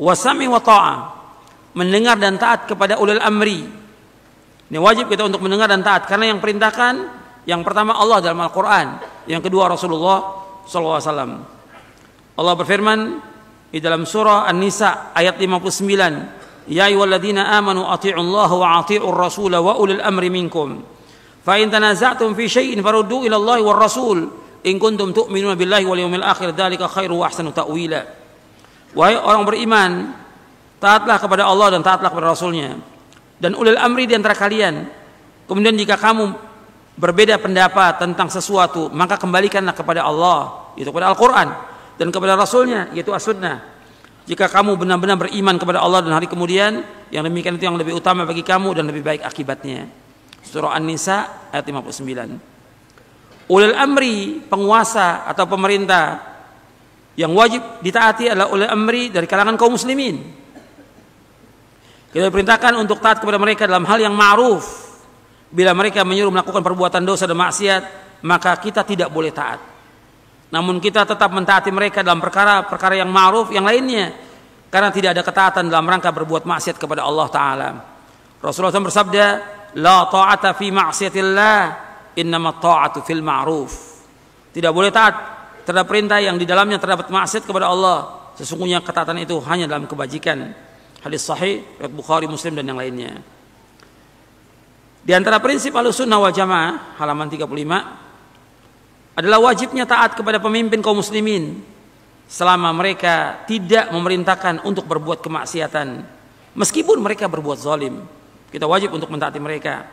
wasami wa ta'ah mendengar dan taat kepada ulil amri ini wajib kita untuk mendengar dan taat karena yang perintahkan yang pertama Allah dalam Al-Qur'an yang kedua Rasulullah SAW. Allah berfirman di dalam surah An-Nisa ayat 59 ya ayyuhalladzina amanu atti'ullaha wa atti'ur rasul wa ulil amri minkum fa in tanaza'tum fi syai'in faruddu ila Allah war rasul in kuntum tu'minuna billahi wal yawmil akhir dzalika khairu wa ahsanu ta'wila Wahai orang beriman, taatlah kepada Allah dan taatlah kepada Rasulnya. Dan ulil amri di antara kalian. Kemudian jika kamu berbeda pendapat tentang sesuatu, maka kembalikanlah kepada Allah, yaitu kepada Al-Quran. Dan kepada Rasulnya, yaitu As-Sunnah. Jika kamu benar-benar beriman kepada Allah dan hari kemudian, yang demikian itu yang lebih utama bagi kamu dan lebih baik akibatnya. Surah An-Nisa ayat 59. Ulil amri, penguasa atau pemerintah yang wajib ditaati adalah oleh amri dari kalangan kaum muslimin. Kita diperintahkan untuk taat kepada mereka dalam hal yang ma'ruf. Bila mereka menyuruh melakukan perbuatan dosa dan maksiat, maka kita tidak boleh taat. Namun kita tetap mentaati mereka dalam perkara-perkara yang ma'ruf yang lainnya. Karena tidak ada ketaatan dalam rangka berbuat maksiat kepada Allah Ta'ala. Rasulullah SAW bersabda, La ta'ata fi ma'asyatillah, innama ta'atu fil ma'ruf. Tidak boleh taat terhadap perintah yang di dalamnya terdapat maksiat kepada Allah sesungguhnya ketatan itu hanya dalam kebajikan hadis sahih riwayat Bukhari Muslim dan yang lainnya di antara prinsip al-sunnah wal Jamaah halaman 35 adalah wajibnya taat kepada pemimpin kaum muslimin selama mereka tidak memerintahkan untuk berbuat kemaksiatan meskipun mereka berbuat zalim kita wajib untuk mentaati mereka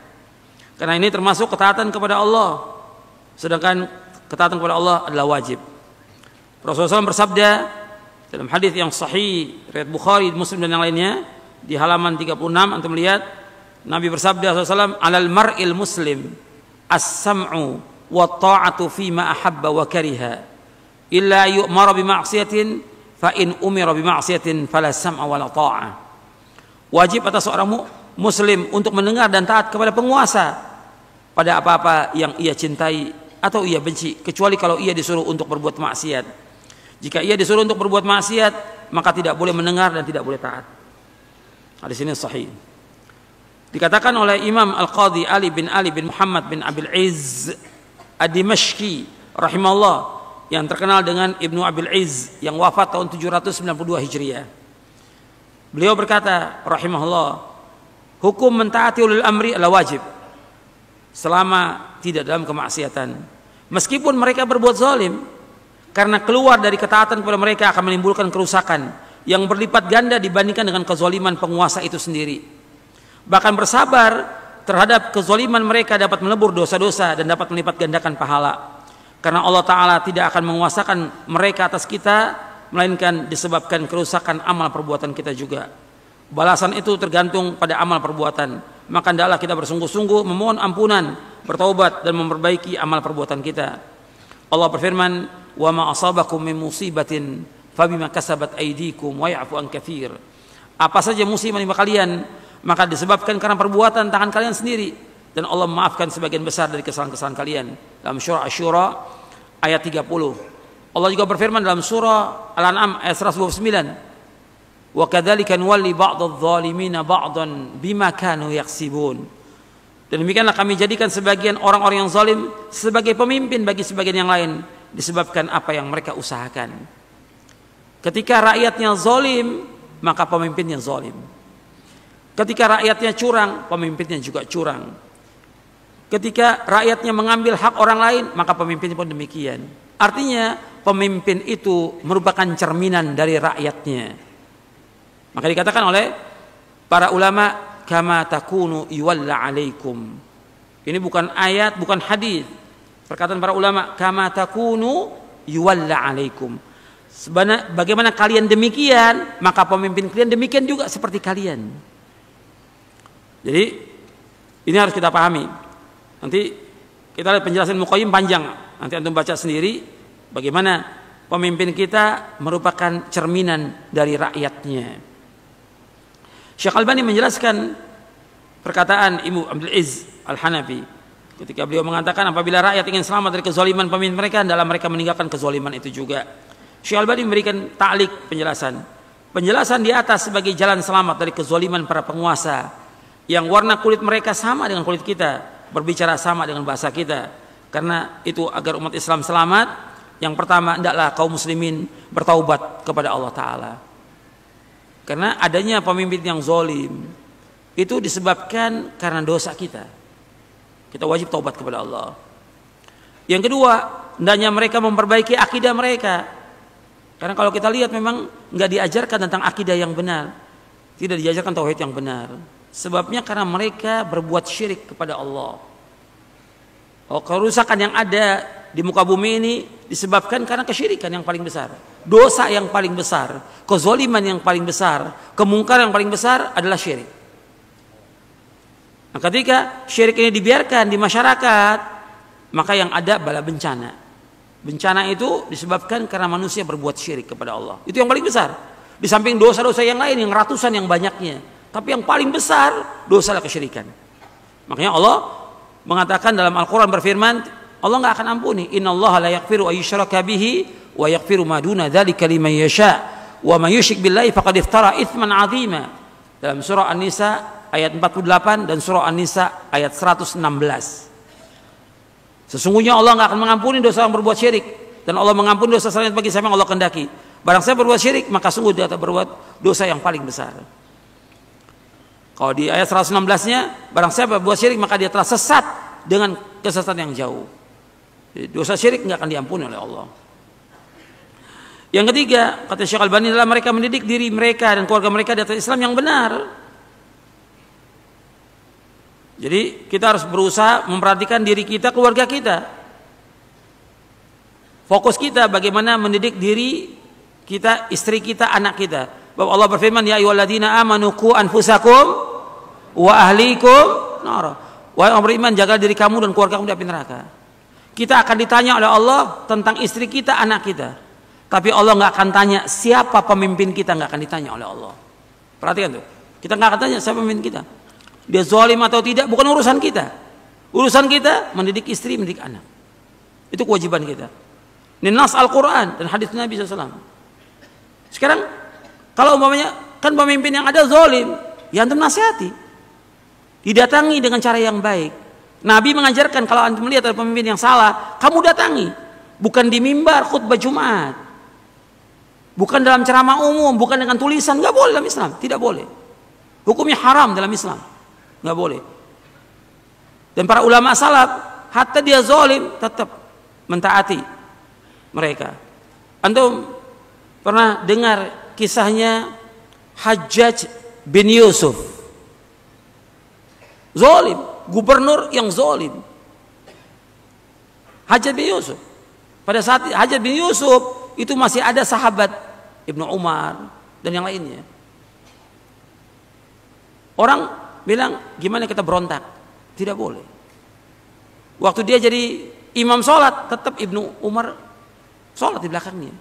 karena ini termasuk ketaatan kepada Allah sedangkan ketaatan kepada Allah adalah wajib. Rasulullah SAW bersabda dalam hadis yang sahih riwayat Bukhari, Muslim dan yang lainnya di halaman 36 antum melihat Nabi bersabda SAW alal mar'il muslim as-sam'u wa ta'atu fi ma ahabba wa kariha illa yu'mara bi ma'siyatin fa in umira bi ma'siyatin fala sam'a wa la ta'a wajib atas seorang muslim untuk mendengar dan taat kepada penguasa pada apa-apa yang ia cintai atau ia benci kecuali kalau ia disuruh untuk berbuat maksiat jika ia disuruh untuk berbuat maksiat maka tidak boleh mendengar dan tidak boleh taat hadis ini sahih dikatakan oleh Imam al Qadi Ali bin Ali bin Muhammad bin Abil Izz Adi dimashqi rahimahullah yang terkenal dengan Ibnu Abil Izz yang wafat tahun 792 Hijriah beliau berkata rahimahullah hukum mentaati ulil amri adalah wajib selama tidak dalam kemaksiatan Meskipun mereka berbuat zalim, karena keluar dari ketaatan kepada mereka akan menimbulkan kerusakan yang berlipat ganda dibandingkan dengan kezaliman penguasa itu sendiri. Bahkan bersabar terhadap kezaliman mereka dapat melebur dosa-dosa dan dapat melipat gandakan pahala. Karena Allah Ta'ala tidak akan menguasakan mereka atas kita, melainkan disebabkan kerusakan amal perbuatan kita juga. Balasan itu tergantung pada amal perbuatan. Maka hendaklah kita bersungguh-sungguh memohon ampunan bertaubat dan memperbaiki amal perbuatan kita. Allah berfirman, "Wa ma asabakum min musibatin fabima kasabat aydikum wa ya'fu an katsir." Apa saja musibah menimpa kalian, maka disebabkan karena perbuatan tangan kalian sendiri dan Allah memaafkan sebagian besar dari kesalahan-kesalahan kalian. Dalam surah Asy-Syura ayat 30. Allah juga berfirman dalam surah Al-An'am ayat 129. kadzalika nuwalli badadh الظالمين badan bima kanu yaksibun dan demikianlah kami jadikan sebagian orang-orang yang zalim sebagai pemimpin bagi sebagian yang lain disebabkan apa yang mereka usahakan. Ketika rakyatnya zalim, maka pemimpinnya zalim. Ketika rakyatnya curang, pemimpinnya juga curang. Ketika rakyatnya mengambil hak orang lain, maka pemimpinnya pun demikian. Artinya, pemimpin itu merupakan cerminan dari rakyatnya. Maka dikatakan oleh para ulama kama takunu yuwalla alaikum. Ini bukan ayat, bukan hadis. Perkataan para ulama kama takunu yuwalla alaikum. Sebana, bagaimana kalian demikian, maka pemimpin kalian demikian juga seperti kalian. Jadi ini harus kita pahami. Nanti kita lihat penjelasan Muqayyim panjang. Nanti antum baca sendiri bagaimana pemimpin kita merupakan cerminan dari rakyatnya. Syekh Albani menjelaskan perkataan Ibu Abdul Aziz Al-Hanafi ketika beliau mengatakan apabila rakyat ingin selamat dari kezaliman pemimpin mereka dalam mereka meninggalkan kezaliman itu juga. Syekh Albani memberikan taklik penjelasan. Penjelasan di atas sebagai jalan selamat dari kezaliman para penguasa yang warna kulit mereka sama dengan kulit kita, berbicara sama dengan bahasa kita. Karena itu agar umat Islam selamat, yang pertama adalah kaum muslimin bertaubat kepada Allah taala. Karena adanya pemimpin yang zolim itu disebabkan karena dosa kita. Kita wajib taubat kepada Allah. Yang kedua, hendaknya mereka memperbaiki akidah mereka. Karena kalau kita lihat memang nggak diajarkan tentang akidah yang benar, tidak diajarkan tauhid yang benar. Sebabnya karena mereka berbuat syirik kepada Allah. Oh, kerusakan yang ada di muka bumi ini disebabkan karena kesyirikan yang paling besar, dosa yang paling besar, kezoliman yang paling besar, kemungkaran yang paling besar adalah syirik. Nah, ketika syirik ini dibiarkan di masyarakat, maka yang ada bala bencana. Bencana itu disebabkan karena manusia berbuat syirik kepada Allah. Itu yang paling besar. Di samping dosa-dosa yang lain, yang ratusan, yang banyaknya. Tapi yang paling besar dosalah kesyirikan. Makanya Allah mengatakan dalam Al-Quran berfirman, Allah nggak akan ampuni. Inna Allah la yaqfiru ayyushraka bihi wa yakfiru maduna dzalika liman yasha wa man yushrik billahi faqad iftara itsman azima. Dalam surah An-Nisa ayat 48 dan surah An-Nisa ayat 116. Sesungguhnya Allah nggak akan mengampuni dosa yang berbuat syirik dan Allah mengampuni dosa selain bagi siapa yang Allah kehendaki. Barang saya berbuat syirik maka sungguh dia telah berbuat dosa yang paling besar. Kalau di ayat 116-nya, barang saya berbuat syirik maka dia telah sesat dengan kesesatan yang jauh. Dosa syirik nggak akan diampuni oleh Allah. Yang ketiga, kata Syekh Al-Bani adalah mereka mendidik diri mereka dan keluarga mereka di atas Islam yang benar. Jadi kita harus berusaha memperhatikan diri kita, keluarga kita. Fokus kita bagaimana mendidik diri kita, istri kita, anak kita. Bahwa Allah berfirman, "Ya ayyuhalladzina amanu ku anfusakum wa ahlikum nara. Wahai orang beriman, jaga diri kamu dan keluarga kamu di api neraka. Kita akan ditanya oleh Allah tentang istri kita, anak kita. Tapi Allah nggak akan tanya siapa pemimpin kita nggak akan ditanya oleh Allah. Perhatikan tuh, kita nggak akan tanya siapa pemimpin kita. Dia zalim atau tidak bukan urusan kita. Urusan kita mendidik istri, mendidik anak. Itu kewajiban kita. Ninas Al-Quran dan hadis Nabi SAW. Sekarang kalau umpamanya kan pemimpin yang ada zalim, yang antum nasihati. Didatangi dengan cara yang baik. Nabi mengajarkan kalau anda melihat ada pemimpin yang salah, kamu datangi. Bukan di mimbar khutbah Jumat. Bukan dalam ceramah umum, bukan dengan tulisan, nggak boleh dalam Islam, tidak boleh. Hukumnya haram dalam Islam. nggak boleh. Dan para ulama salaf, hatta dia zolim tetap mentaati mereka. Antum pernah dengar kisahnya Hajjaj bin Yusuf? Zolim, gubernur yang zolim. Hajar bin Yusuf. Pada saat Hajar bin Yusuf itu masih ada sahabat Ibnu Umar dan yang lainnya. Orang bilang gimana kita berontak? Tidak boleh. Waktu dia jadi imam sholat tetap Ibnu Umar sholat di belakangnya.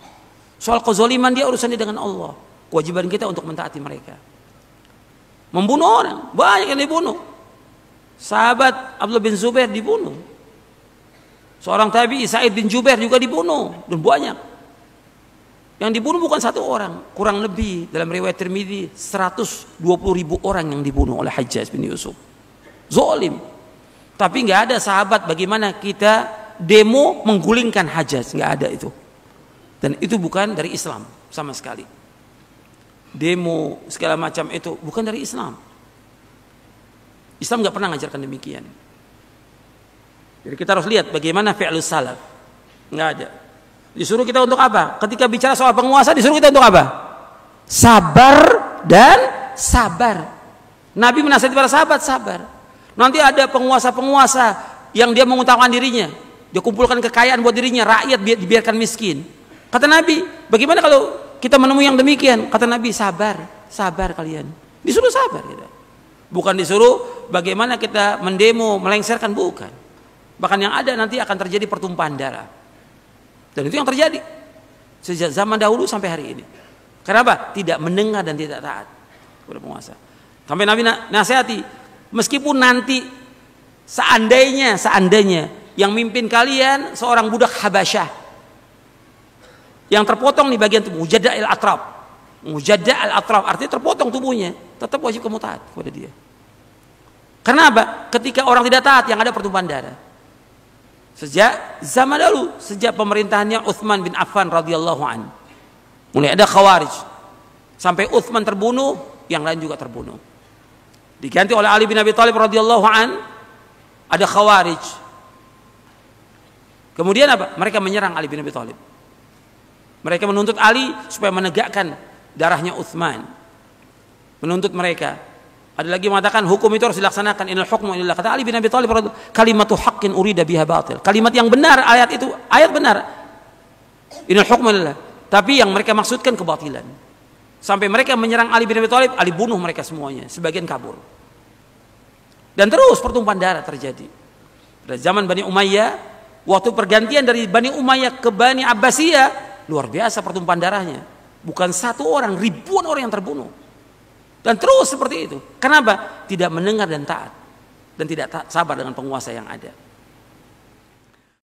Soal kezoliman dia urusannya dengan Allah. Kewajiban kita untuk mentaati mereka. Membunuh orang, banyak yang dibunuh. Sahabat Abdullah bin Zubair dibunuh. Seorang tabi Sa'id bin Zubair juga dibunuh dan banyak. Yang dibunuh bukan satu orang, kurang lebih dalam riwayat Tirmidzi 120 ribu orang yang dibunuh oleh Hajjaj bin Yusuf. Zolim. Tapi nggak ada sahabat bagaimana kita demo menggulingkan Hajjaj nggak ada itu. Dan itu bukan dari Islam sama sekali. Demo segala macam itu bukan dari Islam. Islam nggak pernah ngajarkan demikian. Jadi kita harus lihat bagaimana fi'lu salaf. Nggak ada. Disuruh kita untuk apa? Ketika bicara soal penguasa disuruh kita untuk apa? Sabar dan sabar. Nabi menasihati para sahabat sabar. Nanti ada penguasa-penguasa yang dia mengutamakan dirinya. Dia kumpulkan kekayaan buat dirinya, rakyat dibiarkan miskin. Kata Nabi, bagaimana kalau kita menemui yang demikian? Kata Nabi, sabar, sabar kalian. Disuruh sabar. Gitu. Bukan disuruh bagaimana kita mendemo, melengsarkan bukan. Bahkan yang ada nanti akan terjadi pertumpahan darah. Dan itu yang terjadi sejak zaman dahulu sampai hari ini. Kenapa? Tidak mendengar dan tidak taat kepada penguasa. Sampai Nabi nasihati, meskipun nanti seandainya, seandainya yang mimpin kalian seorang budak Habasyah yang terpotong di bagian tubuh mujadda al atrab mujadda al atrab artinya terpotong tubuhnya tetap wajib kamu taat kepada dia karena apa? Ketika orang tidak taat yang ada pertumpahan darah. Sejak zaman dulu, sejak pemerintahannya Uthman bin Affan radhiyallahu an. Mulai ada Khawarij. Sampai Uthman terbunuh, yang lain juga terbunuh. Diganti oleh Ali bin Abi Thalib radhiyallahu an, ada Khawarij. Kemudian apa? Mereka menyerang Ali bin Abi Thalib. Mereka menuntut Ali supaya menegakkan darahnya Uthman. Menuntut mereka ada lagi mengatakan hukum itu harus dilaksanakan. Inal hukmu inilah kata Ali bin Abi Thalib kalimat tuh hakin urida biha batal Kalimat yang benar ayat itu ayat benar. Inal hukmu inilah. Tapi yang mereka maksudkan kebatilan. Sampai mereka menyerang Ali bin Abi Thalib, Ali bunuh mereka semuanya, sebagian kabur. Dan terus pertumpahan darah terjadi. Pada zaman Bani Umayyah, waktu pergantian dari Bani Umayyah ke Bani Abbasiyah, luar biasa pertumpahan darahnya. Bukan satu orang, ribuan orang yang terbunuh dan terus seperti itu. Kenapa? Tidak mendengar dan taat. Dan tidak sabar dengan penguasa yang ada.